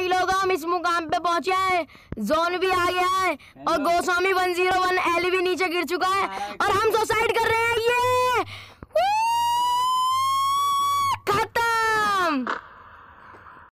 भाई लोग हम इस मुकाम पे पहुंचे हैं जोन भी आ गया है और गोस्वामी हाँ। वन जीरो वन एल भी नीचे गिर चुका है हाँ। और हम सुसाइड